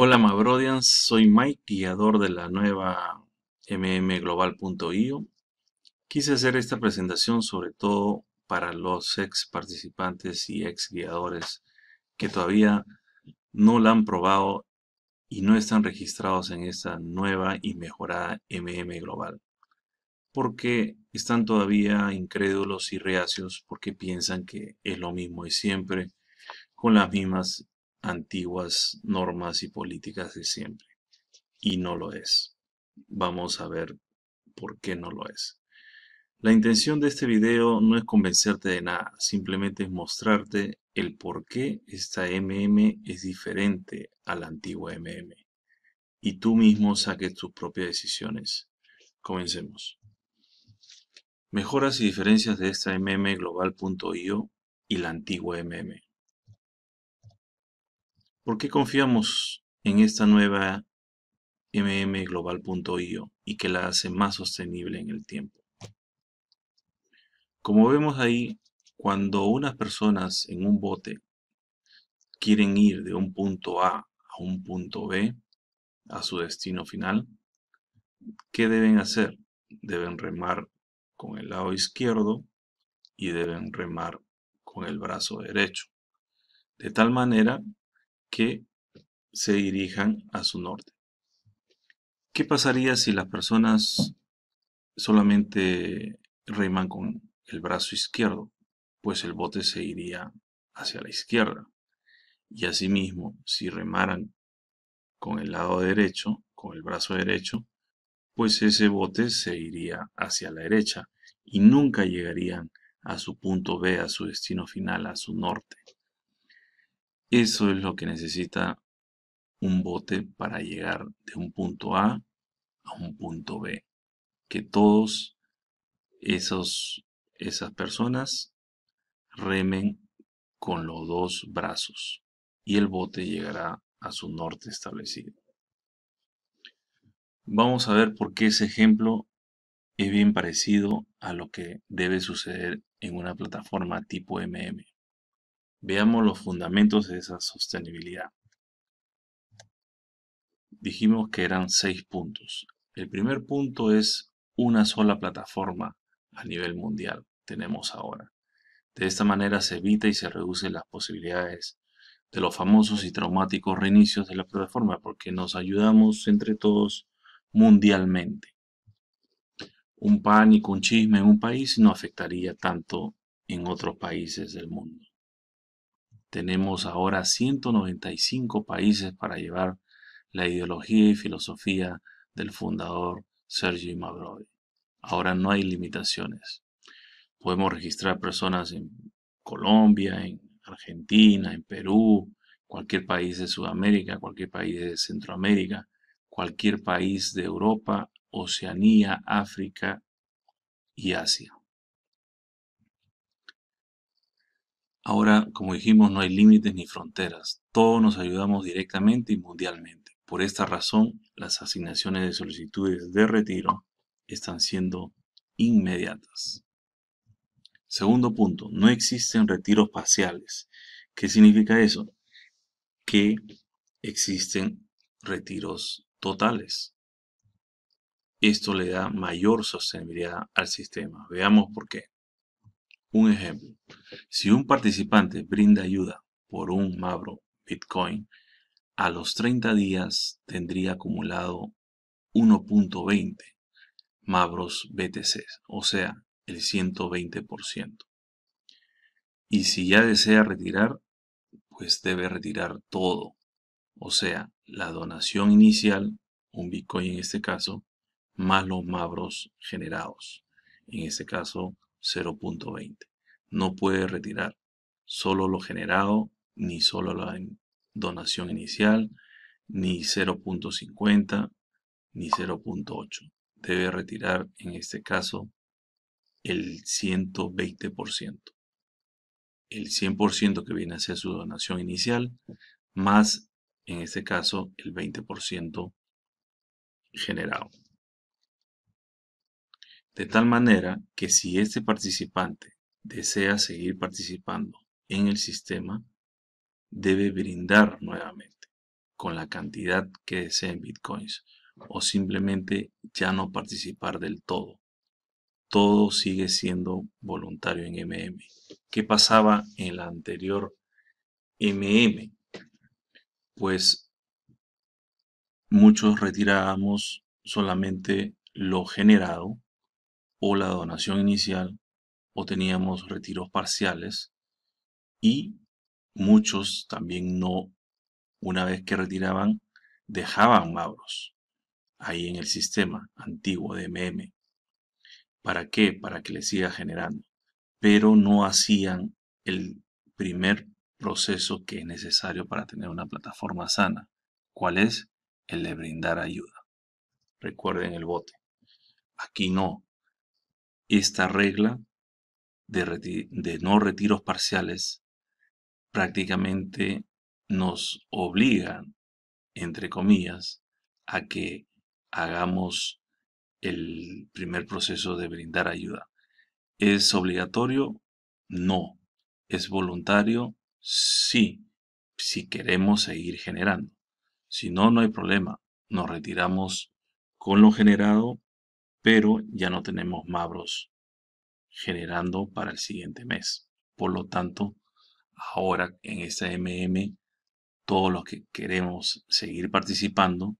Hola Mabrodians, soy Mike, guiador de la nueva mmglobal.io. Quise hacer esta presentación sobre todo para los ex participantes y ex guiadores que todavía no la han probado y no están registrados en esta nueva y mejorada MM Global. Porque están todavía incrédulos y reacios porque piensan que es lo mismo y siempre con las mismas antiguas normas y políticas de siempre. Y no lo es. Vamos a ver por qué no lo es. La intención de este video no es convencerte de nada, simplemente es mostrarte el por qué esta MM es diferente a la antigua MM. Y tú mismo saques tus propias decisiones. Comencemos. Mejoras y diferencias de esta mm global.io y la antigua MM. ¿Por qué confiamos en esta nueva mmglobal.io y que la hace más sostenible en el tiempo? Como vemos ahí, cuando unas personas en un bote quieren ir de un punto A a un punto B, a su destino final, ¿qué deben hacer? Deben remar con el lado izquierdo y deben remar con el brazo derecho. De tal manera que se dirijan a su norte. ¿Qué pasaría si las personas solamente reman con el brazo izquierdo? Pues el bote se iría hacia la izquierda. Y asimismo, si remaran con el lado derecho, con el brazo derecho, pues ese bote se iría hacia la derecha y nunca llegarían a su punto B, a su destino final, a su norte. Eso es lo que necesita un bote para llegar de un punto A a un punto B. Que todos esos, esas personas remen con los dos brazos y el bote llegará a su norte establecido. Vamos a ver por qué ese ejemplo es bien parecido a lo que debe suceder en una plataforma tipo MM. Veamos los fundamentos de esa sostenibilidad. Dijimos que eran seis puntos. El primer punto es una sola plataforma a nivel mundial tenemos ahora. De esta manera se evita y se reducen las posibilidades de los famosos y traumáticos reinicios de la plataforma porque nos ayudamos entre todos mundialmente. Un pánico, un chisme en un país no afectaría tanto en otros países del mundo. Tenemos ahora 195 países para llevar la ideología y filosofía del fundador Sergio Mavrodi. Ahora no hay limitaciones. Podemos registrar personas en Colombia, en Argentina, en Perú, cualquier país de Sudamérica, cualquier país de Centroamérica, cualquier país de Europa, Oceanía, África y Asia. Ahora, como dijimos, no hay límites ni fronteras. Todos nos ayudamos directamente y mundialmente. Por esta razón, las asignaciones de solicitudes de retiro están siendo inmediatas. Segundo punto, no existen retiros parciales. ¿Qué significa eso? Que existen retiros totales. Esto le da mayor sostenibilidad al sistema. Veamos por qué. Un ejemplo, si un participante brinda ayuda por un Mabro Bitcoin, a los 30 días tendría acumulado 1.20 Mabros BTC, o sea, el 120%. Y si ya desea retirar, pues debe retirar todo, o sea, la donación inicial, un Bitcoin en este caso, más los Mabros generados, en este caso 0.20. No puede retirar solo lo generado, ni solo la donación inicial, ni 0.50, ni 0.8. Debe retirar en este caso el 120%. El 100% que viene hacia su donación inicial, más en este caso el 20% generado de tal manera que si este participante desea seguir participando en el sistema, debe brindar nuevamente con la cantidad que desee en bitcoins o simplemente ya no participar del todo. Todo sigue siendo voluntario en MM. ¿Qué pasaba en la anterior MM? Pues muchos retirábamos solamente lo generado o la donación inicial o teníamos retiros parciales y muchos también no, una vez que retiraban, dejaban Mauros ahí en el sistema antiguo de MM. ¿Para qué? Para que le siga generando. Pero no hacían el primer proceso que es necesario para tener una plataforma sana. ¿Cuál es? El de brindar ayuda. Recuerden el bote. Aquí no esta regla de, no retiros parciales prácticamente nos obliga, entre comillas, a que hagamos el primer proceso de brindar ayuda. ¿Es obligatorio? No. ¿Es voluntario? Sí, si queremos seguir generando. Si no, no hay problema. Nos retiramos con lo generado pero ya no tenemos Mavros generando para el siguiente mes. Por lo tanto, ahora en esta MM, todos los que queremos seguir participando,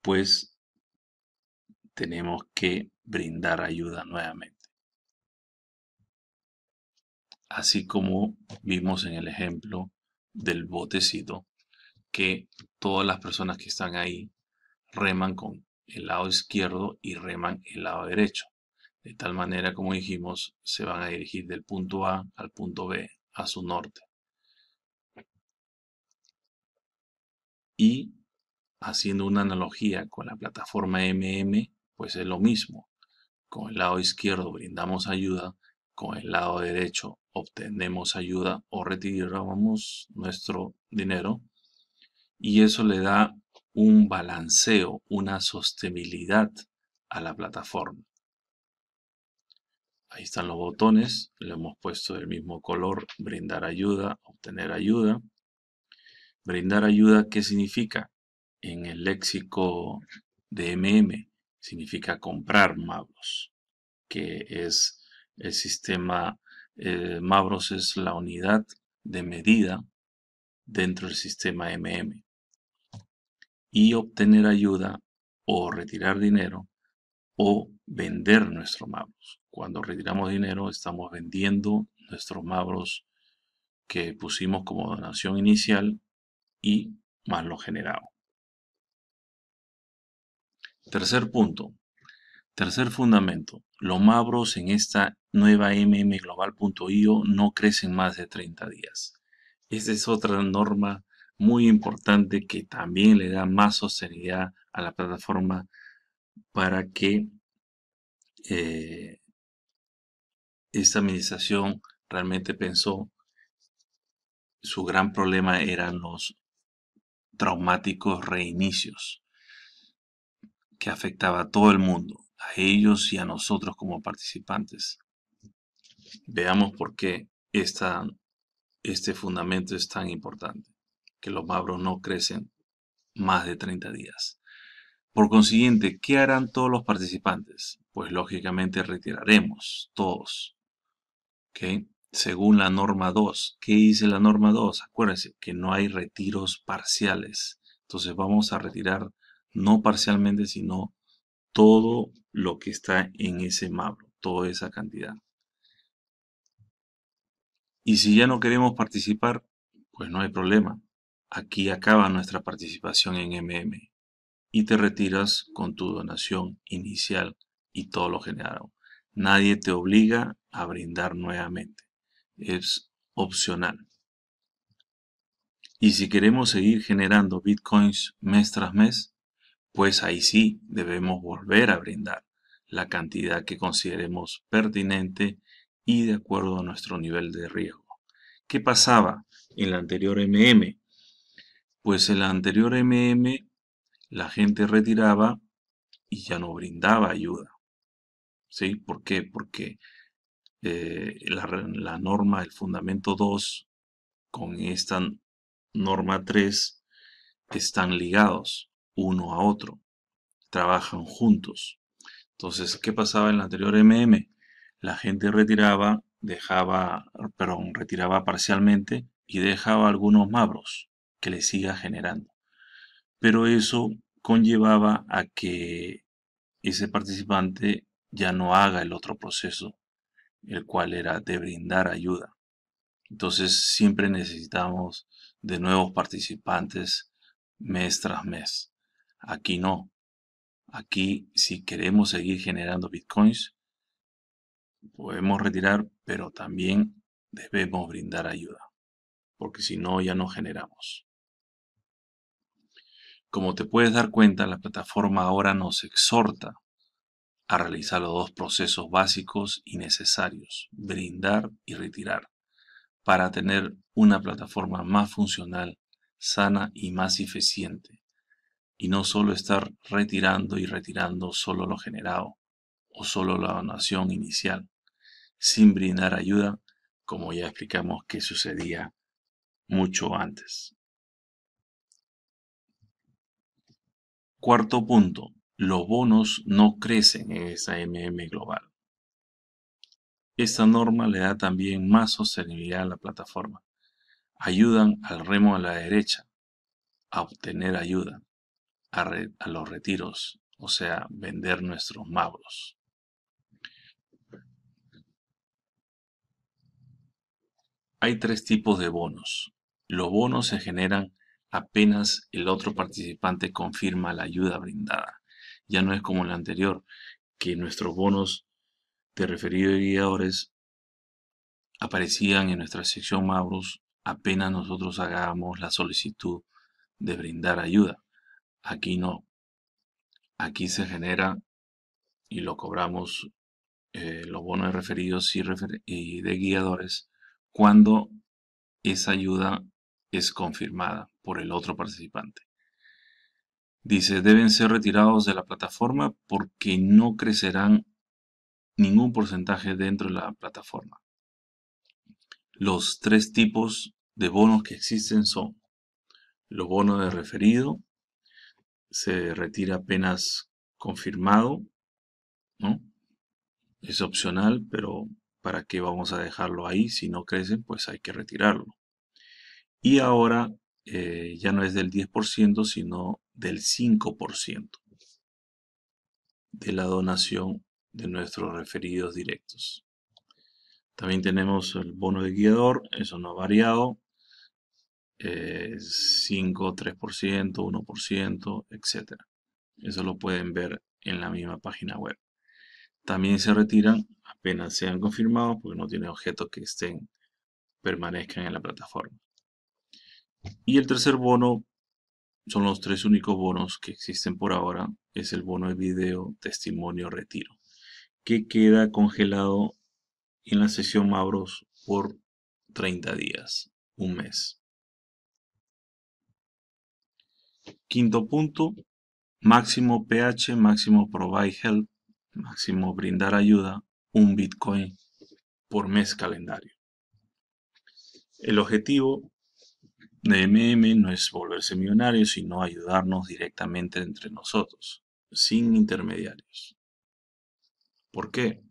pues tenemos que brindar ayuda nuevamente. Así como vimos en el ejemplo del botecito, que todas las personas que están ahí reman con el lado izquierdo y reman el lado derecho. De tal manera, como dijimos, se van a dirigir del punto A al punto B, a su norte. Y haciendo una analogía con la plataforma MM, pues es lo mismo. Con el lado izquierdo brindamos ayuda, con el lado derecho obtenemos ayuda o retiramos nuestro dinero. Y eso le da un balanceo, una sostenibilidad a la plataforma. Ahí están los botones, le hemos puesto del mismo color, brindar ayuda, obtener ayuda. Brindar ayuda, ¿qué significa? En el léxico de MM, significa comprar Mavros, que es el sistema, eh, Mavros es la unidad de medida dentro del sistema MM y obtener ayuda o retirar dinero o vender nuestros Mabros. Cuando retiramos dinero estamos vendiendo nuestros Mabros que pusimos como donación inicial y más lo generado. Tercer punto. Tercer fundamento. Los Mabros en esta nueva mmglobal.io no crecen más de 30 días. Esta es otra norma muy importante que también le da más sostenibilidad a la plataforma para que eh, esta administración realmente pensó su gran problema eran los traumáticos reinicios que afectaba a todo el mundo, a ellos y a nosotros como participantes. Veamos por qué este fundamento es tan importante que los mabros no crecen más de 30 días. Por consiguiente, ¿qué harán todos los participantes? Pues lógicamente retiraremos todos. ¿ok? Según la norma 2, ¿qué dice la norma 2? Acuérdense que no hay retiros parciales. Entonces vamos a retirar no parcialmente, sino todo lo que está en ese mabro, toda esa cantidad. Y si ya no queremos participar, pues no hay problema. Aquí acaba nuestra participación en MM y te retiras con tu donación inicial y todo lo generado. Nadie te obliga a brindar nuevamente. Es opcional. Y si queremos seguir generando bitcoins mes tras mes, pues ahí sí debemos volver a brindar la cantidad que consideremos pertinente y de acuerdo a nuestro nivel de riesgo. ¿Qué pasaba en la anterior MM? pues la anterior MM la gente retiraba y ya no brindaba ayuda. ¿Sí? ¿Por qué? Porque eh, la, la, norma, el fundamento 2, con esta norma 3, están ligados uno a otro, trabajan juntos. Entonces, ¿qué pasaba en la anterior MM? La gente retiraba, dejaba, perdón, retiraba parcialmente y dejaba algunos mabros que le siga generando. Pero eso conllevaba a que ese participante ya no haga el otro proceso, el cual era de brindar ayuda. Entonces siempre necesitamos de nuevos participantes mes tras mes. Aquí no. Aquí si queremos seguir generando bitcoins, podemos retirar, pero también debemos brindar ayuda, porque si no ya no generamos. Como te puedes dar cuenta, la plataforma ahora nos exhorta a realizar los dos procesos básicos y necesarios, brindar y retirar, para tener una plataforma más funcional, sana y más eficiente, y no solo estar retirando y retirando solo lo generado o solo la donación inicial, sin brindar ayuda, como ya explicamos que sucedía mucho antes. Cuarto punto, los bonos no crecen en esa MM global. Esta norma le da también más sostenibilidad a la plataforma. Ayudan al remo a la derecha a obtener ayuda a, los retiros, o sea, vender nuestros mauros. Hay tres tipos de bonos. Los bonos se generan apenas el otro participante confirma la ayuda brindada. Ya no es como la anterior, que nuestros bonos de referidos guiadores aparecían en nuestra sección mauros apenas nosotros hagamos la solicitud de brindar ayuda. Aquí no. Aquí se genera y lo cobramos eh, los bonos de referidos y, y de guiadores cuando esa ayuda es confirmada por el otro participante. Dice, deben ser retirados de la plataforma porque no crecerán ningún porcentaje dentro de la plataforma. Los tres tipos de bonos que existen son los bonos de referido, se retira apenas confirmado, Es opcional, pero ¿para qué vamos a dejarlo ahí? Si no crecen, pues hay que retirarlo y ahora eh, ya no es del 10% sino del 5% de la donación de nuestros referidos directos. También tenemos el bono de guiador, eso no ha variado, 5, 3%, 1%, etc. Eso lo pueden ver en la misma página web. También se retiran apenas sean confirmados porque no tienen objetos que estén permanezcan en la plataforma. Y el tercer bono, son los tres únicos bonos que existen por ahora, es el bono de video, testimonio, retiro, que queda congelado en la sesión Mabros por 30 días, un mes. Quinto punto, máximo PH, máximo provide help, máximo brindar ayuda, un Bitcoin por mes calendario. El objetivo de no es volverse millonario, sino ayudarnos directamente entre nosotros, sin intermediarios. ¿Por qué?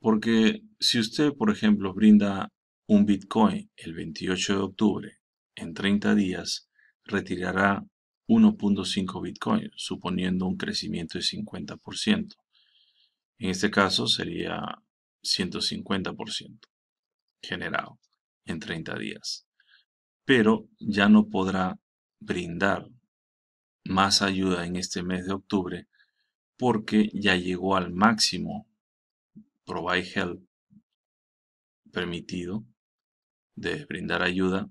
Porque si usted, por ejemplo, brinda un Bitcoin el 28 de octubre, en 30 días, retirará 1.5 Bitcoin, suponiendo un crecimiento de 50%. En este caso sería 150% generado en 30 días pero ya no podrá brindar más ayuda en este mes de octubre porque ya llegó al máximo provide help permitido de brindar ayuda,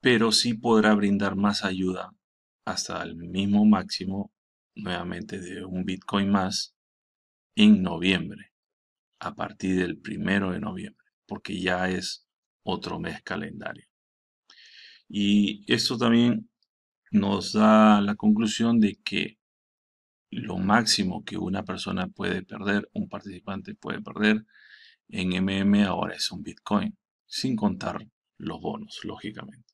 pero sí podrá brindar más ayuda hasta el mismo máximo nuevamente de un Bitcoin más en noviembre, a partir del primero de noviembre, porque ya es otro mes calendario. Y esto también nos da la conclusión de que lo máximo que una persona puede perder, un participante puede perder en MM ahora es un Bitcoin, sin contar los bonos, lógicamente.